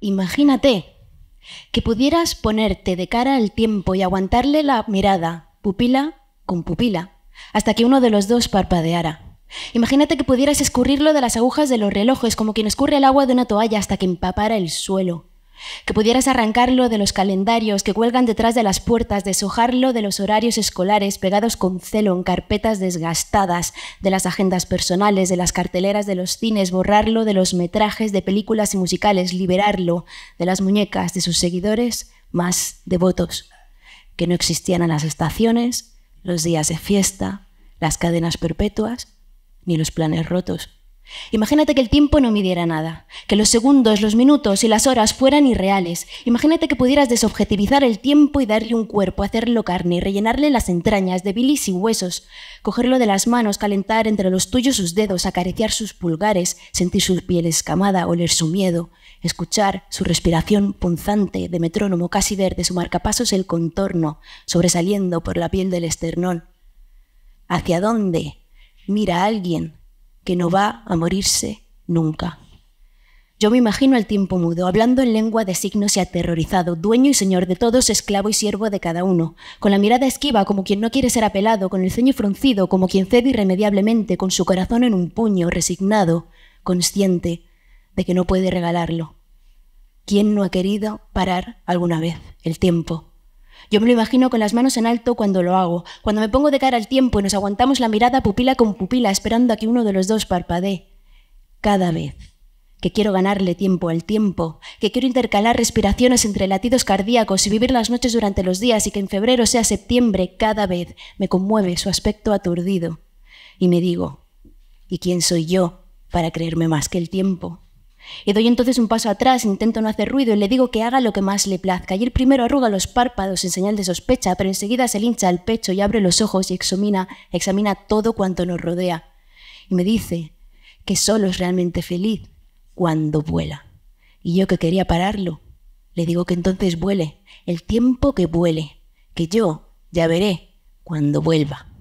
Imagínate que pudieras ponerte de cara al tiempo y aguantarle la mirada, pupila con pupila, hasta que uno de los dos parpadeara. Imagínate que pudieras escurrirlo de las agujas de los relojes como quien escurre el agua de una toalla hasta que empapara el suelo que pudieras arrancarlo de los calendarios que cuelgan detrás de las puertas, deshojarlo de los horarios escolares pegados con celo en carpetas desgastadas, de las agendas personales, de las carteleras de los cines, borrarlo de los metrajes de películas y musicales, liberarlo de las muñecas de sus seguidores más devotos, que no existían en las estaciones, los días de fiesta, las cadenas perpetuas, ni los planes rotos. Imagínate que el tiempo no midiera nada, que los segundos, los minutos y las horas fueran irreales. Imagínate que pudieras desobjetivizar el tiempo y darle un cuerpo, hacerlo carne, y rellenarle las entrañas de bilis y huesos, cogerlo de las manos, calentar entre los tuyos sus dedos, acariciar sus pulgares, sentir su piel escamada, oler su miedo, escuchar su respiración punzante de metrónomo, casi ver de su marcapasos el contorno sobresaliendo por la piel del esternón. ¿Hacia dónde mira alguien que no va a morirse nunca. Yo me imagino al tiempo mudo, hablando en lengua de signos y aterrorizado, dueño y señor de todos, esclavo y siervo de cada uno, con la mirada esquiva como quien no quiere ser apelado, con el ceño fruncido como quien cede irremediablemente, con su corazón en un puño, resignado, consciente de que no puede regalarlo. ¿Quién no ha querido parar alguna vez el tiempo? Yo me lo imagino con las manos en alto cuando lo hago, cuando me pongo de cara al tiempo y nos aguantamos la mirada pupila con pupila esperando a que uno de los dos parpadee. Cada vez que quiero ganarle tiempo al tiempo, que quiero intercalar respiraciones entre latidos cardíacos y vivir las noches durante los días y que en febrero sea septiembre, cada vez me conmueve su aspecto aturdido. Y me digo, ¿y quién soy yo para creerme más que el tiempo? Y doy entonces un paso atrás, intento no hacer ruido y le digo que haga lo que más le plazca. Y él primero arruga los párpados en señal de sospecha, pero enseguida se hincha el pecho y abre los ojos y examina, examina todo cuanto nos rodea. Y me dice que solo es realmente feliz cuando vuela. Y yo que quería pararlo, le digo que entonces vuele, el tiempo que vuele, que yo ya veré cuando vuelva.